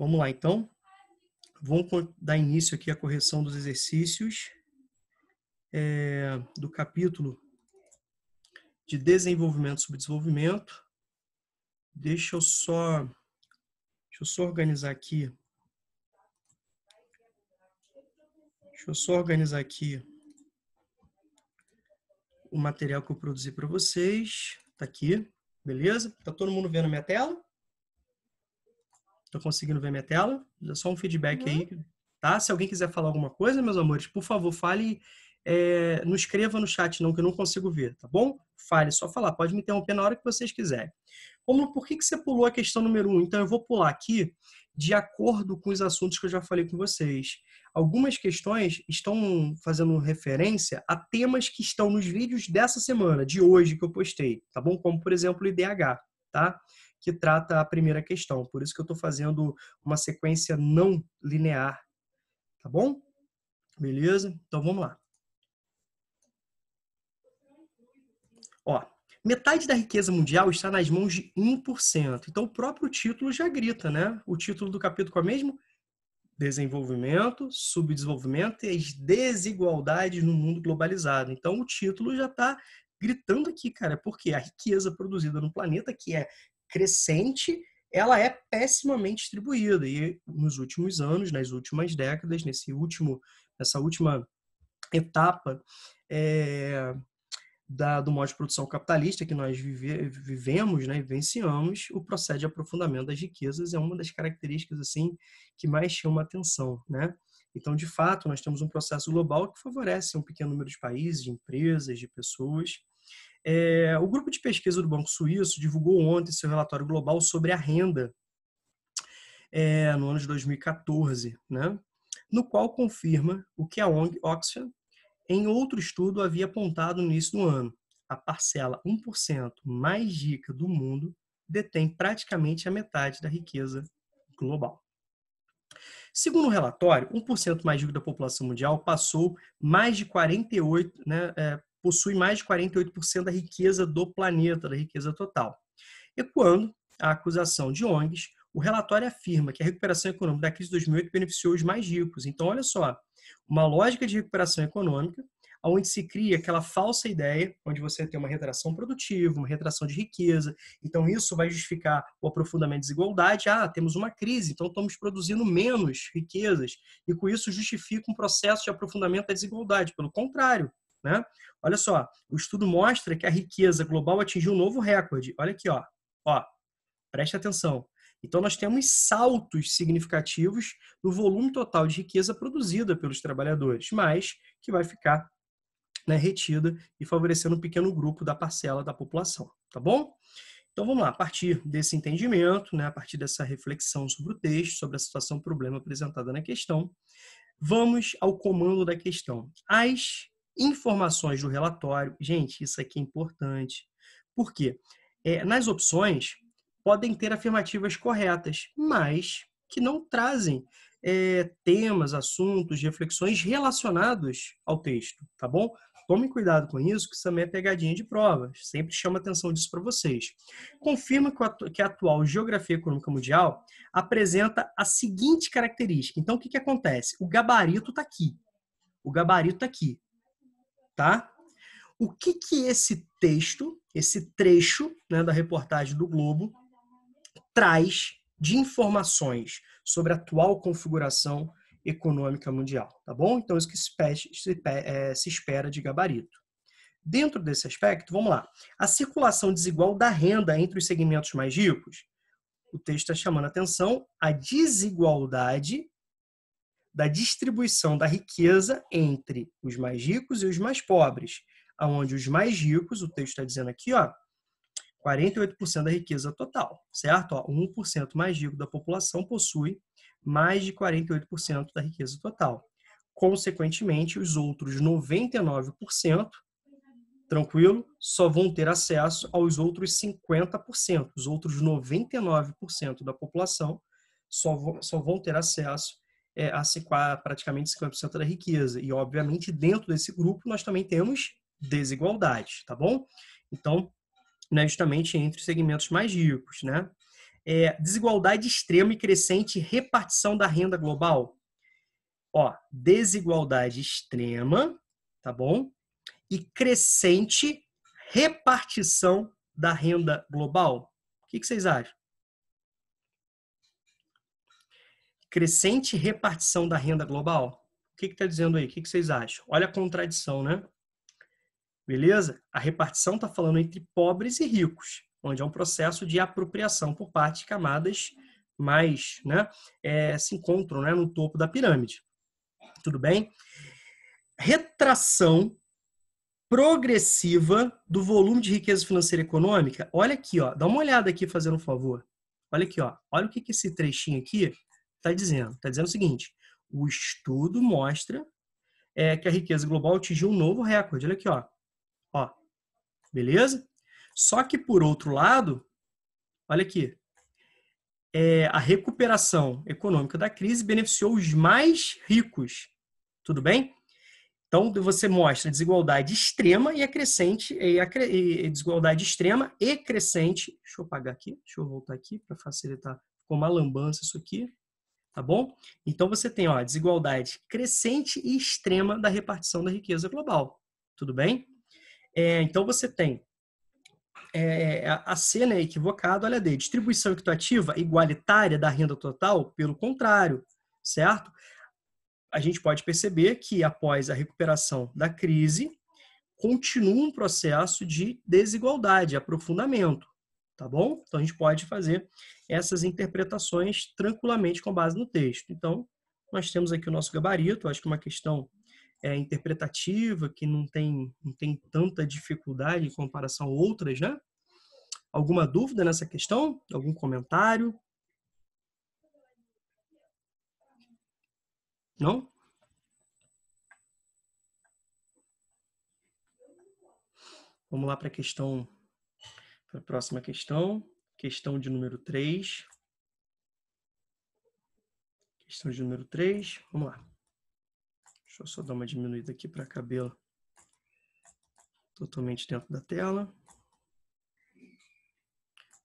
Vamos lá, então. Vamos dar início aqui à correção dos exercícios é, do capítulo de desenvolvimento sobre desenvolvimento. Deixa eu só, deixa eu só organizar aqui. Deixa eu só organizar aqui o material que eu produzi para vocês. Está aqui, beleza? Está todo mundo vendo a minha tela? Estou conseguindo ver minha tela? só um feedback uhum. aí, tá? Se alguém quiser falar alguma coisa, meus amores, por favor, fale. É, não escreva no chat, não, que eu não consigo ver, tá bom? Fale, só falar. Pode me interromper na hora que vocês quiserem. Como, por que, que você pulou a questão número um? Então, eu vou pular aqui de acordo com os assuntos que eu já falei com vocês. Algumas questões estão fazendo referência a temas que estão nos vídeos dessa semana, de hoje que eu postei, tá bom? Como, por exemplo, o IDH, tá? que trata a primeira questão. Por isso que eu estou fazendo uma sequência não linear, tá bom? Beleza? Então vamos lá. Ó, metade da riqueza mundial está nas mãos de 1%. Então o próprio título já grita, né? O título do capítulo qual é mesmo? Desenvolvimento, subdesenvolvimento e as desigualdades no mundo globalizado. Então o título já está gritando aqui, cara, porque a riqueza produzida no planeta, que é crescente, ela é pessimamente distribuída. E nos últimos anos, nas últimas décadas, nesse último, nessa última etapa é, da, do modo de produção capitalista que nós vive, vivemos, né, vivenciamos, o processo de aprofundamento das riquezas é uma das características assim que mais chama atenção, né? Então, de fato, nós temos um processo global que favorece um pequeno número de países, de empresas, de pessoas, é, o grupo de pesquisa do Banco Suíço divulgou ontem seu relatório global sobre a renda é, no ano de 2014, né? no qual confirma o que a ONG Oxfam, em outro estudo, havia apontado no início do ano. A parcela 1% mais rica do mundo detém praticamente a metade da riqueza global. Segundo o relatório, 1% mais rico da população mundial passou mais de 48, né, é, possui mais de 48% da riqueza do planeta, da riqueza total. E quando a acusação de ONGs, o relatório afirma que a recuperação econômica da crise de 2008 beneficiou os mais ricos. Então, olha só, uma lógica de recuperação econômica onde se cria aquela falsa ideia, onde você tem uma retração produtiva, uma retração de riqueza. Então, isso vai justificar o aprofundamento da desigualdade. Ah, temos uma crise, então estamos produzindo menos riquezas, e com isso justifica um processo de aprofundamento da desigualdade. Pelo contrário, né? Olha só, o estudo mostra que a riqueza global atingiu um novo recorde. Olha aqui, ó. ó preste atenção. Então, nós temos saltos significativos no volume total de riqueza produzida pelos trabalhadores, mas que vai ficar né, retida e favorecendo um pequeno grupo da parcela da população, tá bom? Então, vamos lá, a partir desse entendimento, né, a partir dessa reflexão sobre o texto, sobre a situação problema apresentada na questão, vamos ao comando da questão. As informações do relatório. Gente, isso aqui é importante. Por quê? É, nas opções, podem ter afirmativas corretas, mas que não trazem é, temas, assuntos, reflexões relacionados ao texto, tá bom? Tomem cuidado com isso, que isso também é pegadinha de provas. Sempre chama atenção disso para vocês. Confirma que a atual Geografia Econômica Mundial apresenta a seguinte característica. Então, o que, que acontece? O gabarito está aqui. O gabarito está aqui tá? O que que esse texto, esse trecho né, da reportagem do Globo traz de informações sobre a atual configuração econômica mundial, tá bom? Então isso que se, se, é, se espera de gabarito. Dentro desse aspecto, vamos lá. A circulação desigual da renda entre os segmentos mais ricos. O texto está chamando a atenção a desigualdade da distribuição da riqueza entre os mais ricos e os mais pobres, aonde os mais ricos, o texto está dizendo aqui, ó, 48% da riqueza total, certo? Ó, 1% mais rico da população possui mais de 48% da riqueza total. Consequentemente, os outros 99%, tranquilo, só vão ter acesso aos outros 50%. Os outros 99% da população só, só vão ter acesso é, a praticamente 50% da riqueza. E, obviamente, dentro desse grupo nós também temos desigualdade tá bom? Então, né, justamente entre os segmentos mais ricos, né? É, desigualdade extrema e crescente repartição da renda global. Ó, desigualdade extrema, tá bom? E crescente repartição da renda global. O que, que vocês acham? crescente repartição da renda global? O que está dizendo aí? O que, que vocês acham? Olha a contradição, né? Beleza? A repartição está falando entre pobres e ricos, onde é um processo de apropriação por parte de camadas mais né, é, se encontram né, no topo da pirâmide. Tudo bem? Retração progressiva do volume de riqueza financeira e econômica. Olha aqui, ó, dá uma olhada aqui fazendo um favor. Olha aqui, ó. olha o que, que esse trechinho aqui está dizendo? Está dizendo o seguinte: o estudo mostra é, que a riqueza global atingiu um novo recorde. Olha aqui, ó. ó. Beleza? Só que, por outro lado, olha aqui. É, a recuperação econômica da crise beneficiou os mais ricos. Tudo bem? Então, você mostra desigualdade extrema e crescente e, e desigualdade extrema e crescente. Deixa eu apagar aqui, deixa eu voltar aqui para facilitar. Ficou uma lambança isso aqui tá bom? Então você tem ó, a desigualdade crescente e extrema da repartição da riqueza global, tudo bem? É, então você tem é, é a C né, equivocado, olha D, distribuição equitativa igualitária da renda total, pelo contrário, certo? A gente pode perceber que após a recuperação da crise, continua um processo de desigualdade, aprofundamento tá bom? Então a gente pode fazer essas interpretações tranquilamente com base no texto. Então, nós temos aqui o nosso gabarito, acho que uma questão é, interpretativa que não tem, não tem tanta dificuldade em comparação a outras, né? Alguma dúvida nessa questão? Algum comentário? Não? Vamos lá para a questão para a próxima questão, questão de número 3. Questão de número 3, vamos lá. Deixa eu só dar uma diminuída aqui para cabelo totalmente dentro da tela.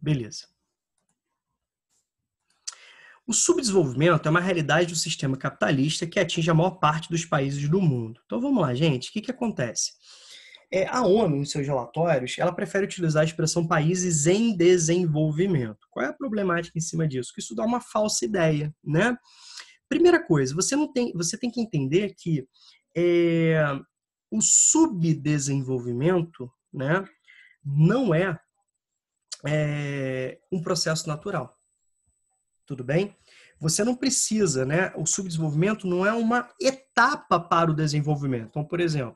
Beleza. O subdesenvolvimento é uma realidade do sistema capitalista que atinge a maior parte dos países do mundo. Então vamos lá, gente, o que, que acontece? É, a ONU, em seus relatórios, ela prefere utilizar a expressão países em desenvolvimento. Qual é a problemática em cima disso? Que isso dá uma falsa ideia, né? Primeira coisa, você, não tem, você tem que entender que é, o subdesenvolvimento né, não é, é um processo natural. Tudo bem? você não precisa, né? O subdesenvolvimento não é uma etapa para o desenvolvimento. Então, por exemplo,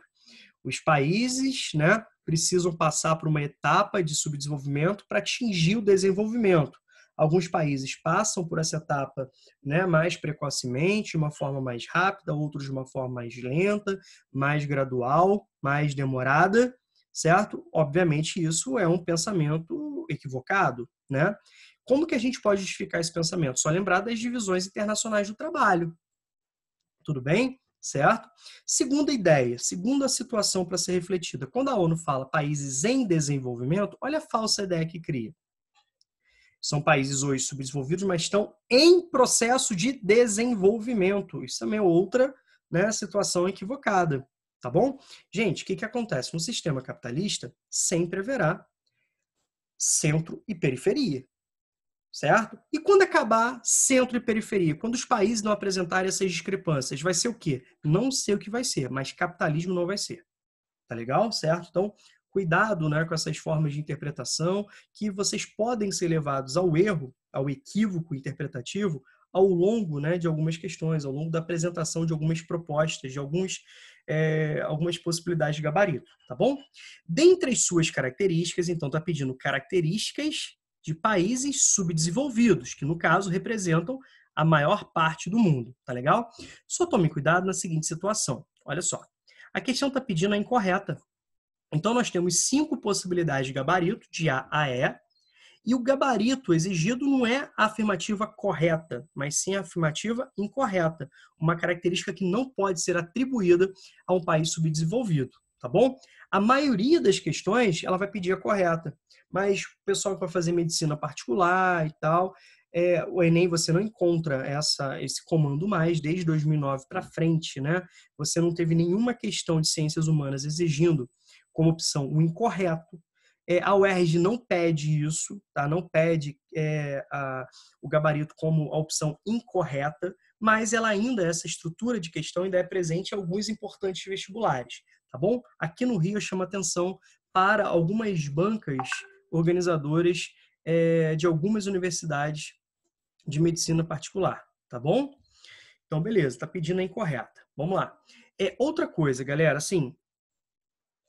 os países né, precisam passar por uma etapa de subdesenvolvimento para atingir o desenvolvimento. Alguns países passam por essa etapa né, mais precocemente, de uma forma mais rápida, outros de uma forma mais lenta, mais gradual, mais demorada, certo? Obviamente, isso é um pensamento equivocado, né? Como que a gente pode justificar esse pensamento? Só lembrar das divisões internacionais do trabalho. Tudo bem? certo? Segunda ideia, segunda situação para ser refletida. Quando a ONU fala países em desenvolvimento, olha a falsa ideia que cria. São países hoje subdesenvolvidos, mas estão em processo de desenvolvimento. Isso também é outra né, situação equivocada, tá bom? Gente, o que, que acontece? No sistema capitalista, sempre haverá centro e periferia certo? E quando acabar centro e periferia, quando os países não apresentarem essas discrepâncias, vai ser o quê? Não sei o que vai ser, mas capitalismo não vai ser. Tá legal? Certo? Então, cuidado né, com essas formas de interpretação, que vocês podem ser levados ao erro, ao equívoco interpretativo, ao longo né, de algumas questões, ao longo da apresentação de algumas propostas, de alguns, é, algumas possibilidades de gabarito, tá bom? Dentre as suas características, então, está pedindo características de países subdesenvolvidos, que no caso representam a maior parte do mundo, tá legal? Só tome cuidado na seguinte situação. Olha só. A questão está pedindo a incorreta. Então nós temos cinco possibilidades de gabarito, de A a E, e o gabarito exigido não é a afirmativa correta, mas sim a afirmativa incorreta, uma característica que não pode ser atribuída a um país subdesenvolvido, tá bom? A maioria das questões ela vai pedir a correta, mas o pessoal que vai fazer medicina particular e tal, é, o Enem você não encontra essa, esse comando mais desde 2009 para frente, né? Você não teve nenhuma questão de ciências humanas exigindo como opção o incorreto. É, a UERJ não pede isso, tá? Não pede é, a, o gabarito como a opção incorreta, mas ela ainda, essa estrutura de questão ainda é presente em alguns importantes vestibulares tá bom? Aqui no Rio chama atenção para algumas bancas organizadoras é, de algumas universidades de medicina particular, tá bom? Então, beleza, tá pedindo a incorreta. Vamos lá. É outra coisa, galera, assim,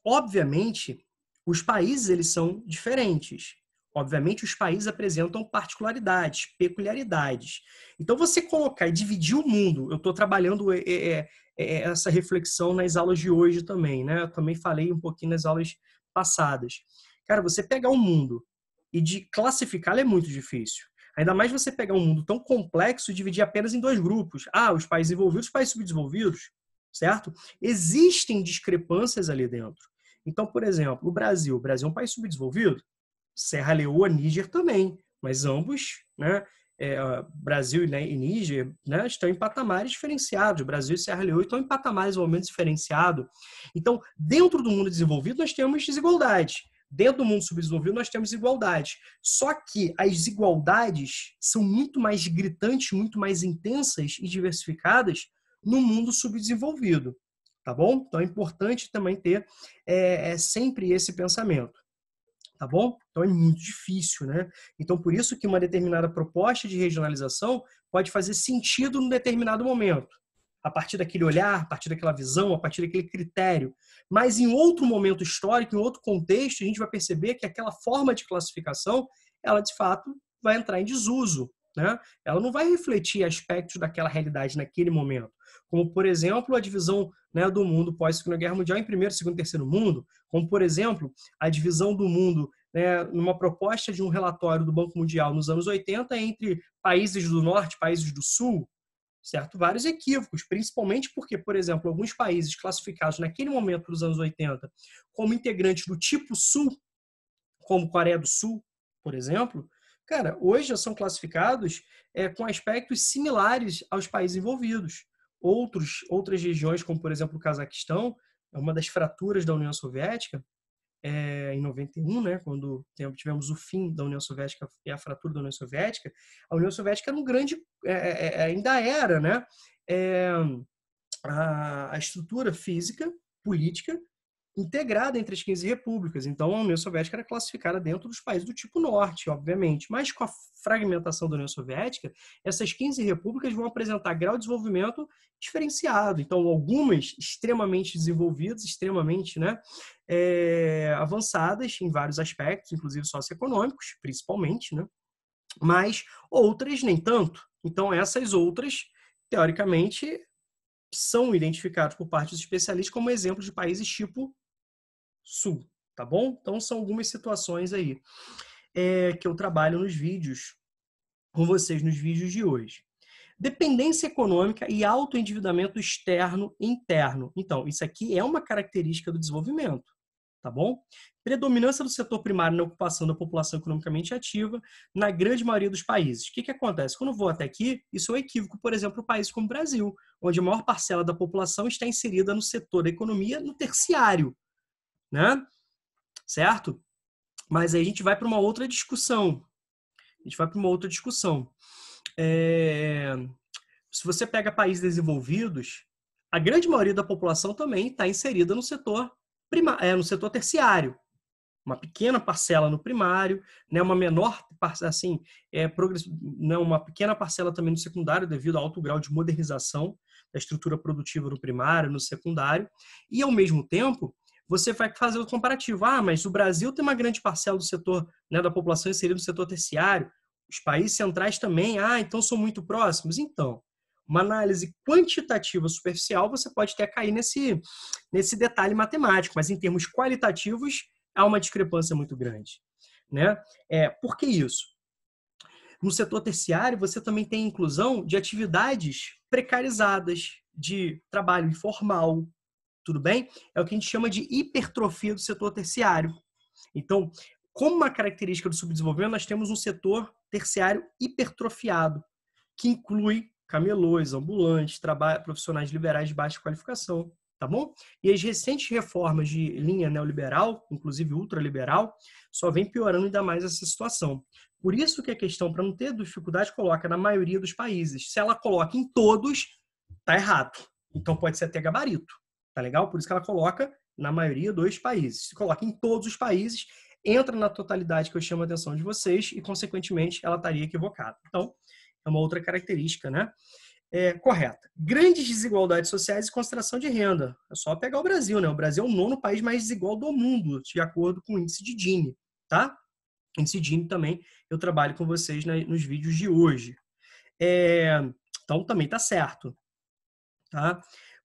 obviamente, os países eles são diferentes. Obviamente, os países apresentam particularidades, peculiaridades. Então, você colocar e dividir o mundo, eu estou trabalhando é, é, é, é, é, essa reflexão nas aulas de hoje também, né? Eu também falei um pouquinho nas aulas passadas. Cara, você pegar um mundo e de classificá-lo é muito difícil. Ainda mais você pegar um mundo tão complexo e dividir apenas em dois grupos. Ah, os países envolvidos, os países subdesenvolvidos, certo? Existem discrepâncias ali dentro. Então, por exemplo, o Brasil. O Brasil é um país subdesenvolvido? Serra Leoa, Níger também, mas ambos né, é, Brasil né, e Níger né, estão em patamares diferenciados. Brasil e Sierra Leone estão em patamares ao menos diferenciado. Então, dentro do mundo desenvolvido, nós temos desigualdade. Dentro do mundo subdesenvolvido, nós temos igualdade. Só que as desigualdades são muito mais gritantes, muito mais intensas e diversificadas no mundo subdesenvolvido. Tá bom? Então é importante também ter é, é sempre esse pensamento. Tá bom? Então é muito difícil, né? Então por isso que uma determinada proposta de regionalização pode fazer sentido num determinado momento, a partir daquele olhar, a partir daquela visão, a partir daquele critério. Mas em outro momento histórico, em outro contexto, a gente vai perceber que aquela forma de classificação, ela de fato vai entrar em desuso, né? Ela não vai refletir aspectos daquela realidade naquele momento, como por exemplo a divisão né, do mundo pós Segunda Guerra Mundial em primeiro, segundo, terceiro mundo, como por exemplo a divisão do mundo né, numa proposta de um relatório do Banco Mundial nos anos 80 entre países do norte, países do sul, certo? Vários equívocos, principalmente porque, por exemplo, alguns países classificados naquele momento dos anos 80 como integrantes do tipo sul, como Coreia do Sul, por exemplo, cara, hoje já são classificados é, com aspectos similares aos países envolvidos. Outros, outras regiões, como por exemplo o Cazaquistão, é uma das fraturas da União Soviética, é, em 91, né, quando tivemos o fim da União Soviética e a fratura da União Soviética, a União Soviética era um grande, é, é, ainda era, né, a, a, estrutura física, política integrada entre as 15 repúblicas. Então, a União Soviética era classificada dentro dos países do tipo norte, obviamente. Mas com a fragmentação da União Soviética, essas 15 repúblicas vão apresentar grau de desenvolvimento diferenciado. Então, algumas extremamente desenvolvidas, extremamente né, é, avançadas em vários aspectos, inclusive socioeconômicos, principalmente, né? mas outras nem tanto. Então, essas outras, teoricamente, são identificados por parte dos especialistas como exemplos de países tipo sul, tá bom? Então são algumas situações aí é, que eu trabalho nos vídeos com vocês nos vídeos de hoje. Dependência econômica e autoendividamento externo e interno. Então, isso aqui é uma característica do desenvolvimento, tá bom? Predominância do setor primário na ocupação da população economicamente ativa na grande maioria dos países. O que, que acontece? Quando eu vou até aqui, isso é um equívoco, por exemplo, um país como o Brasil, onde a maior parcela da população está inserida no setor da economia no terciário, né? Certo? Mas aí a gente vai para uma outra discussão. A gente vai para uma outra discussão. É... Se você pega países desenvolvidos, a grande maioria da população também está inserida no setor prima... é, no setor terciário. Uma pequena parcela no primário, né, uma menor assim, é, progress... não, né? uma pequena parcela também no secundário, devido ao alto grau de modernização da estrutura produtiva no primário, no secundário, e ao mesmo tempo você vai fazer o comparativo. Ah, mas o Brasil tem uma grande parcela do setor, né, da população inserida no setor terciário, os países centrais também, ah, então são muito próximos. Então, uma análise quantitativa superficial, você pode até cair nesse, nesse detalhe matemático, mas em termos qualitativos, há uma discrepância muito grande. Né? É, por que isso? No setor terciário, você também tem inclusão de atividades precarizadas, de trabalho informal, tudo bem? É o que a gente chama de hipertrofia do setor terciário. Então, como uma característica do subdesenvolvimento, nós temos um setor terciário hipertrofiado, que inclui camelôs, ambulantes, profissionais liberais de baixa qualificação, tá bom? E as recentes reformas de linha neoliberal, inclusive ultraliberal, só vem piorando ainda mais essa situação. Por isso que a questão, para não ter dificuldade, coloca na maioria dos países. Se ela coloca em todos, tá errado. Então pode ser até gabarito. Tá legal? Por isso que ela coloca na maioria dos países. Se coloca em todos os países, entra na totalidade que eu chamo a atenção de vocês e, consequentemente, ela estaria equivocada. Então, é uma outra característica, né? É, correta. Grandes desigualdades sociais e concentração de renda. É só pegar o Brasil, né? O Brasil é o nono país mais desigual do mundo, de acordo com o índice de Gini, tá? Índice Gini também eu trabalho com vocês né, nos vídeos de hoje. É, então também tá certo, tá?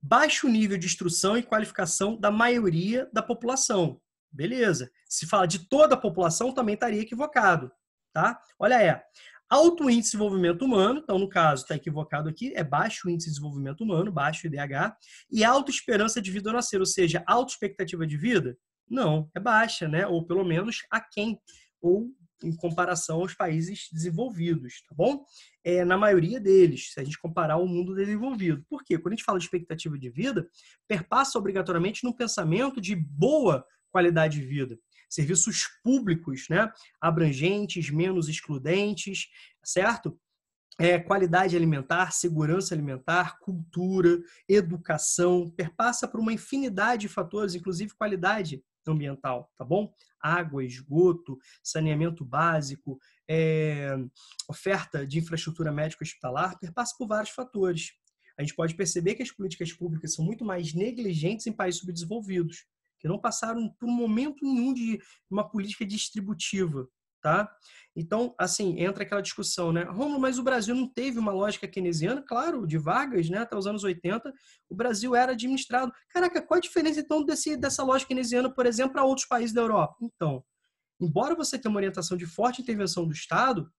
baixo nível de instrução e qualificação da maioria da população. Beleza. Se falar de toda a população, também estaria equivocado. Tá? Olha aí. Alto índice de desenvolvimento humano, então no caso está equivocado aqui, é baixo índice de desenvolvimento humano, baixo IDH, e alta esperança de vida ao nascer, ou seja, alta expectativa de vida? Não, é baixa, né? Ou pelo menos aquém, ou em comparação aos países desenvolvidos, tá bom? É, na maioria deles, se a gente comparar o mundo desenvolvido. Por quê? Quando a gente fala de expectativa de vida, perpassa obrigatoriamente num pensamento de boa qualidade de vida. Serviços públicos, né? Abrangentes, menos excludentes, certo? É, qualidade alimentar, segurança alimentar, cultura, educação, perpassa por uma infinidade de fatores, inclusive qualidade ambiental, tá bom? Água, esgoto, saneamento básico, é, oferta de infraestrutura médica hospitalar, perpassa por vários fatores. A gente pode perceber que as políticas públicas são muito mais negligentes em países subdesenvolvidos, que não passaram por momento nenhum de uma política distributiva, tá? Então, assim, entra aquela discussão, né? Romulo, mas o Brasil não teve uma lógica keynesiana? Claro, de Vargas, né? Até os anos 80, o Brasil era administrado. Caraca, qual a diferença, então, desse, dessa lógica keynesiana, por exemplo, para outros países da Europa? Então, embora você tenha uma orientação de forte intervenção do Estado,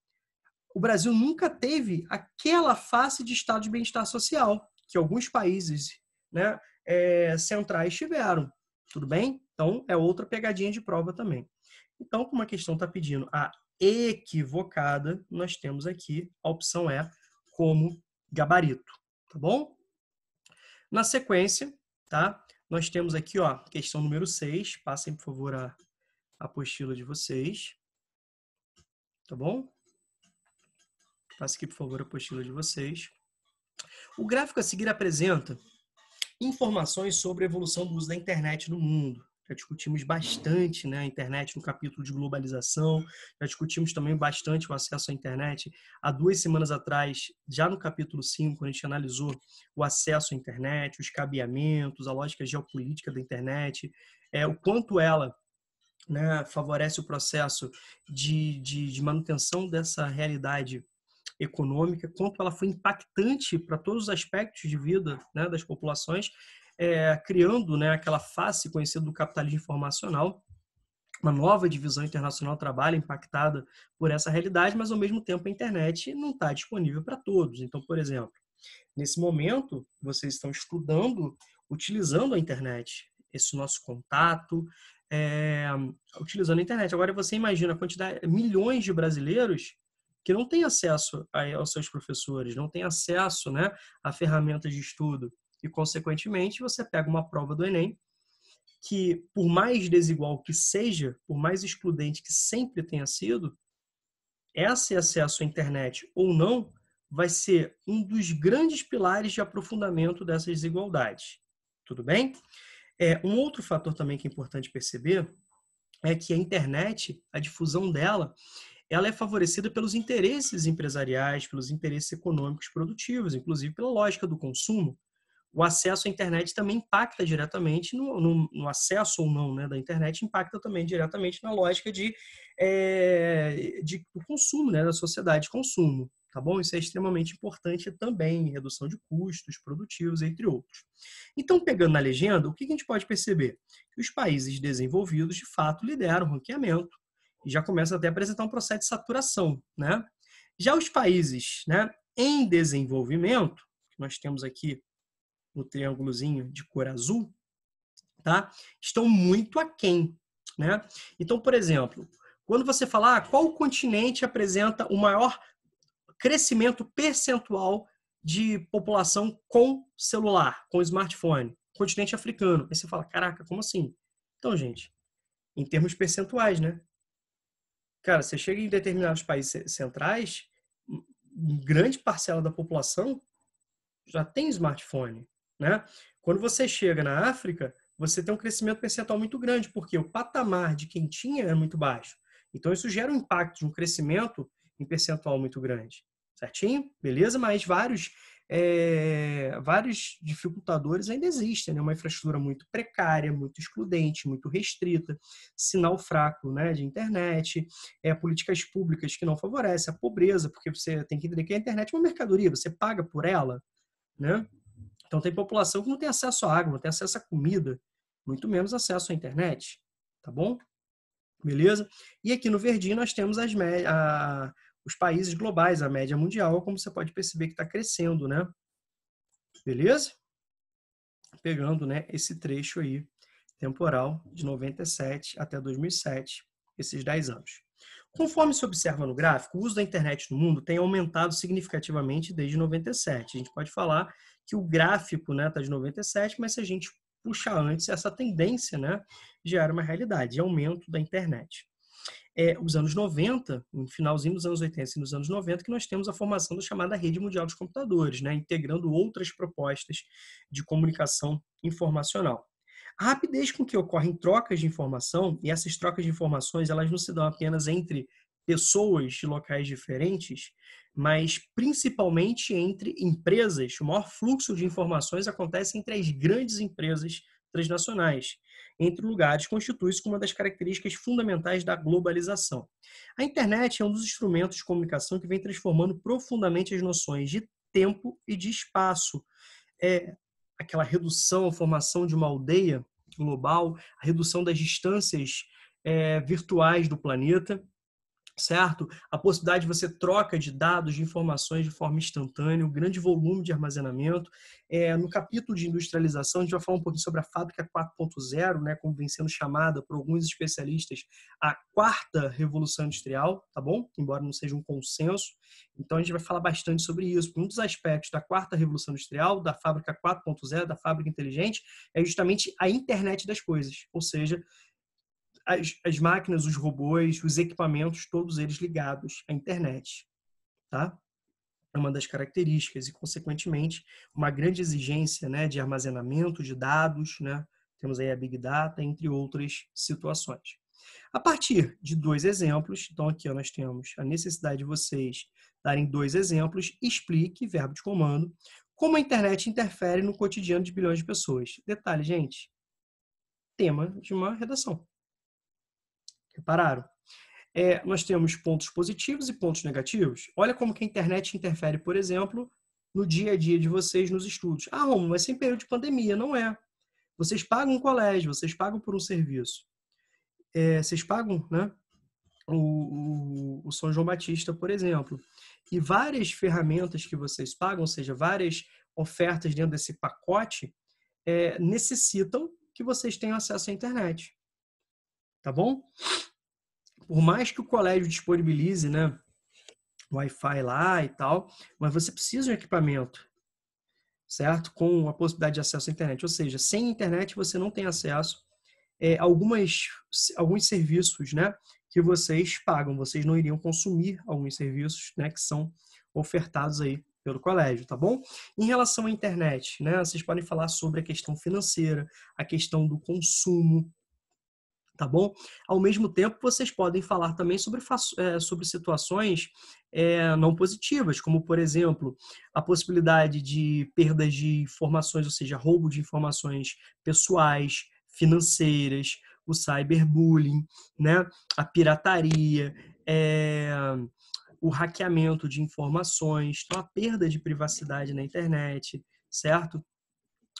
o Brasil nunca teve aquela face de Estado de bem-estar social que alguns países né, é, centrais tiveram. Tudo bem? Então, é outra pegadinha de prova também. Então, como a questão está pedindo a equivocada, nós temos aqui a opção E como gabarito, tá bom? Na sequência, tá? Nós temos aqui, ó, questão número 6. Passem, por favor, a apostila de vocês. Tá bom? Passe aqui, por favor, a apostila de vocês. O gráfico a seguir apresenta informações sobre a evolução do uso da internet no mundo já discutimos bastante né, a internet no capítulo de globalização, já discutimos também bastante o acesso à internet. Há duas semanas atrás, já no capítulo 5, a gente analisou o acesso à internet, os cabeamentos, a lógica geopolítica da internet, é, o quanto ela né, favorece o processo de, de, de manutenção dessa realidade econômica, quanto ela foi impactante para todos os aspectos de vida né, das populações é, criando né, aquela face conhecida do capitalismo informacional, uma nova divisão internacional trabalha impactada por essa realidade, mas ao mesmo tempo a internet não está disponível para todos. Então, por exemplo, nesse momento vocês estão estudando utilizando a internet, esse nosso contato, é, utilizando a internet. Agora você imagina a quantidade, milhões de brasileiros que não têm acesso aos seus professores, não têm acesso né, a ferramentas de estudo. E, consequentemente, você pega uma prova do Enem que, por mais desigual que seja, por mais excludente que sempre tenha sido, esse acesso à internet ou não vai ser um dos grandes pilares de aprofundamento dessas desigualdades. Tudo bem? É, um outro fator também que é importante perceber é que a internet, a difusão dela, ela é favorecida pelos interesses empresariais, pelos interesses econômicos produtivos, inclusive pela lógica do consumo o acesso à internet também impacta diretamente no, no, no acesso ou não né, da internet, impacta também diretamente na lógica de, é, de do consumo, né, da sociedade de consumo. Tá bom? Isso é extremamente importante também, redução de custos produtivos, entre outros. Então, pegando na legenda, o que a gente pode perceber? Que os países desenvolvidos, de fato, lideram o ranqueamento e já começa até a apresentar um processo de saturação. Né? Já os países né, em desenvolvimento, que nós temos aqui o triângulozinho de cor azul, tá? Estão muito aquém, né? Então, por exemplo, quando você falar ah, qual continente apresenta o maior crescimento percentual de população com celular, com smartphone, continente africano. Aí você fala, caraca, como assim? Então, gente, em termos percentuais, né? Cara, você chega em determinados países centrais, grande parcela da população já tem smartphone. Né? Quando você chega na África, você tem um crescimento percentual muito grande, porque o patamar de quem tinha é muito baixo. Então, isso gera um impacto de um crescimento em percentual muito grande. Certinho? Beleza? Mas vários, é, vários dificultadores ainda existem. Né? Uma infraestrutura muito precária, muito excludente, muito restrita, sinal fraco né? de internet, é, políticas públicas que não favorecem, a pobreza, porque você tem que entender que a internet é uma mercadoria, você paga por ela. Né? Então, tem população que não tem acesso à água, não tem acesso à comida, muito menos acesso à internet. Tá bom? Beleza? E aqui no verdinho nós temos as a, os países globais, a média mundial, como você pode perceber que está crescendo, né? Beleza? Pegando né, esse trecho aí temporal de 97 até 2007, esses 10 anos. Conforme se observa no gráfico, o uso da internet no mundo tem aumentado significativamente desde 97. A gente pode falar que o gráfico está né, tá de 97, mas se a gente puxar antes, essa tendência né, já era uma realidade, aumento da internet. É, os anos 90, no finalzinho dos anos 80 e nos anos 90, que nós temos a formação da chamada Rede Mundial dos Computadores, né, integrando outras propostas de comunicação informacional. A rapidez com que ocorrem trocas de informação, e essas trocas de informações, elas não se dão apenas entre pessoas de locais diferentes, mas principalmente entre empresas. O maior fluxo de informações acontece entre as grandes empresas transnacionais, entre lugares, constitui-se como uma das características fundamentais da globalização. A internet é um dos instrumentos de comunicação que vem transformando profundamente as noções de tempo e de espaço. É aquela redução, a formação de uma aldeia global, a redução das distâncias é, virtuais do planeta, certo? A possibilidade de você troca de dados, de informações de forma instantânea, o grande volume de armazenamento. É, no capítulo de industrialização, a gente vai falar um pouquinho sobre a fábrica 4.0, né, como vem sendo chamada por alguns especialistas a quarta revolução industrial, tá bom? Embora não seja um consenso. Então, a gente vai falar bastante sobre isso. Um dos aspectos da quarta revolução industrial, da fábrica 4.0, da fábrica inteligente, é justamente a internet das coisas, ou seja, as, as máquinas, os robôs, os equipamentos, todos eles ligados à internet. Tá? É uma das características e, consequentemente, uma grande exigência né, de armazenamento de dados, né? temos aí a Big Data, entre outras situações. A partir de dois exemplos, então aqui nós temos a necessidade de vocês darem dois exemplos, explique, verbo de comando, como a internet interfere no cotidiano de bilhões de pessoas. Detalhe, gente, tema de uma redação. Repararam? É, nós temos pontos positivos e pontos negativos. Olha como que a internet interfere, por exemplo, no dia a dia de vocês nos estudos. Ah, Romulo, mas sem período de pandemia, não é. Vocês pagam um colégio, vocês pagam por um serviço. É, vocês pagam, né? O, o, o São João Batista, por exemplo. E várias ferramentas que vocês pagam, ou seja, várias ofertas dentro desse pacote, é, necessitam que vocês tenham acesso à internet tá bom? Por mais que o colégio disponibilize, né, Wi-Fi lá e tal, mas você precisa de um equipamento, certo? Com a possibilidade de acesso à internet. Ou seja, sem internet você não tem acesso é, algumas, alguns serviços, né, que vocês pagam. Vocês não iriam consumir alguns serviços, né, que são ofertados aí pelo colégio, tá bom? Em relação à internet, né, vocês podem falar sobre a questão financeira, a questão do consumo, tá bom? Ao mesmo tempo, vocês podem falar também sobre, é, sobre situações é, não positivas, como, por exemplo, a possibilidade de perdas de informações, ou seja, roubo de informações pessoais, financeiras, o cyberbullying, né? a pirataria, é, o hackeamento de informações, então a perda de privacidade na internet, certo?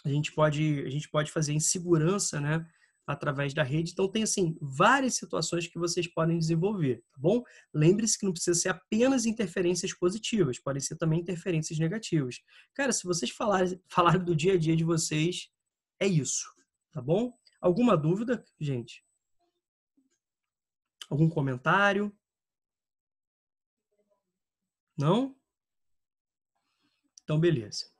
A gente pode, a gente pode fazer insegurança, né? através da rede. Então, tem, assim, várias situações que vocês podem desenvolver, tá bom? Lembre-se que não precisa ser apenas interferências positivas, podem ser também interferências negativas. Cara, se vocês falarem, falarem do dia a dia de vocês, é isso, tá bom? Alguma dúvida, gente? Algum comentário? Não? Então, beleza.